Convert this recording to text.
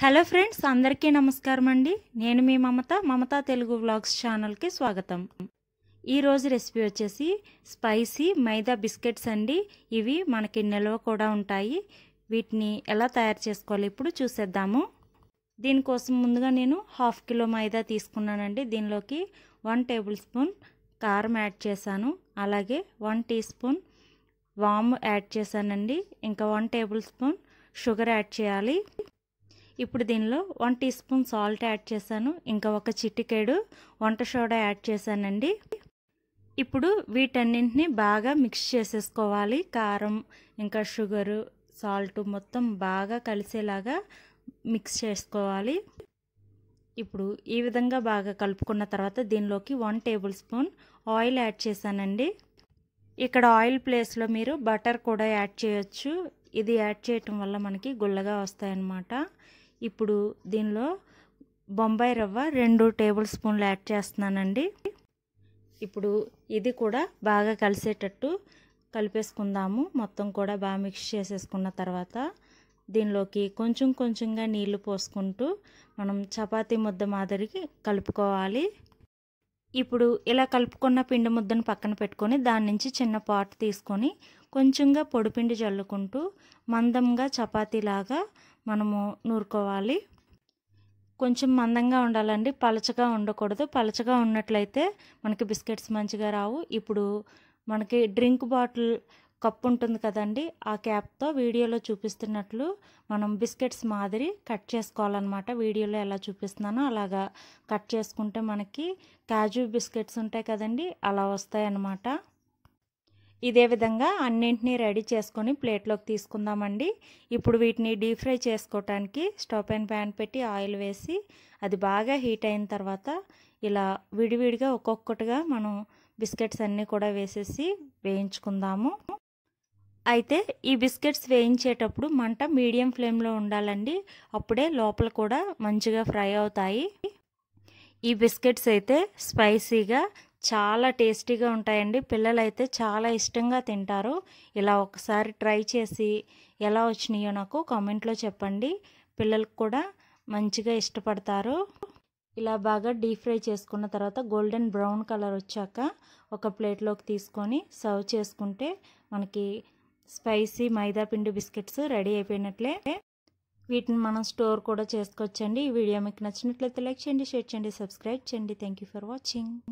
hello friends అందరికీ నమస్కారం అండి నేను మీ మమత మమత తెలుగు వ్లాగ్స్ ఛానల్కి స్వాగతం ఈరోజు రెసిపీ వచ్చేసి స్పైసీ మైదా బిస్కెట్స్ అండి ఇవి మనకి నిల్వ కూడా ఉంటాయి వీటిని ఎలా తయారు చేసుకోవాలి ఇప్పుడు చూసేద్దాము దీనికోసం ముందుగా నేను హాఫ్ కిలో మైదా తీసుకున్నానండి దీనిలోకి వన్ టేబుల్ స్పూన్ కారం యాడ్ చేశాను అలాగే వన్ టీ స్పూన్ వామ్ యాడ్ చేశానండి ఇంకా one tablespoon sugar add చేయాలి ఇప్పుడు దీనిలో one teaspoon salt add చేశాను ఇంకా ఒక చిటికేడు వంట సోడా యాడ్ చేశానండి ఇప్పుడు వీటన్నింటినీ బాగా మిక్స్ చేసేసుకోవాలి కారం ఇంకా షుగరు సాల్ట్ మొత్తం బాగా కలిసేలాగా మిక్స్ చేసుకోవాలి ఇప్పుడు ఈ విధంగా బాగా కలుపుకున్న తర్వాత దీనిలోకి one tablespoon oil add చేశానండి ఇక్కడ ఆయిల్ ప్లేస్లో మీరు బటర్ కూడా యాడ్ చేయొచ్చు ఇది యాడ్ చేయటం వల్ల మనకి గుల్లగా వస్తాయన్నమాట ఇప్పుడు దీనిలో బొంబాయి రవ్వ రెండు టేబుల్ స్పూన్లు యాడ్ చేస్తున్నానండి ఇప్పుడు ఇది కూడా బాగా కలిసేటట్టు కలిపేసుకుందాము మొత్తం కూడా బాగా మిక్స్ చేసేసుకున్న తర్వాత దీనిలోకి కొంచెం కొంచెంగా నీళ్లు పోసుకుంటూ మనం చపాతీ ముద్ద మాదిరికి కలుపుకోవాలి ఇప్పుడు ఇలా కలుపుకున్న పిండి ముద్దను పక్కన పెట్టుకొని దాని నుంచి చిన్న పాటు తీసుకొని కొంచెంగా పొడిపిండి చల్లుకుంటూ మందంగా చపాతీలాగా మనము నూరుకోవాలి కొంచెం మందంగా ఉండాలండి పలచగా ఉండకూడదు పలచగా ఉన్నట్లయితే మనకి బిస్కెట్స్ మంచిగా రావు ఇప్పుడు మనకి డ్రింక్ బాటిల్ కప్ ఉంటుంది కదండి ఆ క్యాప్తో వీడియోలో చూపిస్తున్నట్లు మనం బిస్కెట్స్ మాదిరి కట్ చేసుకోవాలన్నమాట వీడియోలో ఎలా చూపిస్తున్నానో అలాగా కట్ చేసుకుంటే మనకి కాజు బిస్కెట్స్ ఉంటాయి కదండి అలా వస్తాయి అన్నమాట ఇదే విధంగా అన్నింటినీ రెడీ చేసుకొని ప్లేట్లోకి తీసుకుందామండి ఇప్పుడు వీటిని డీప్ ఫ్రై చేసుకోవటానికి స్టవ్ పైన ప్యాన్ పెట్టి ఆయిల్ వేసి అది బాగా హీట్ అయిన తర్వాత ఇలా విడివిడిగా ఒక్కొక్కటిగా మనం బిస్కెట్స్ అన్నీ కూడా వేసేసి వేయించుకుందాము అయితే ఈ బిస్కెట్స్ వేయించేటప్పుడు మంట మీడియం ఫ్లేమ్లో ఉండాలండి అప్పుడే లోపల కూడా మంచిగా ఫ్రై అవుతాయి ఈ బిస్కెట్స్ అయితే స్పైసీగా చాలా టేస్టీగా ఉంటాయండి పిల్లలు అయితే చాలా ఇష్టంగా తింటారు ఇలా ఒకసారి ట్రై చేసి ఎలా వచ్చినాయో నాకు కామెంట్లో చెప్పండి పిల్లలకు కూడా మంచిగా ఇష్టపడతారు ఇలా బాగా డీప్ ఫ్రై చేసుకున్న తర్వాత గోల్డెన్ బ్రౌన్ కలర్ వచ్చాక ఒక ప్లేట్లోకి తీసుకొని సర్వ్ చేసుకుంటే మనకి స్పైసీ మైదా పిండి బిస్కెట్స్ రెడీ అయిపోయినట్లే వీటిని మనం స్టోర్ కూడా చేసుకోవచ్చండి ఈ వీడియో మీకు నచ్చినట్లయితే లైక్ చేయండి షేర్ చేయండి సబ్స్క్రైబ్ చేయండి థ్యాంక్ ఫర్ వాచింగ్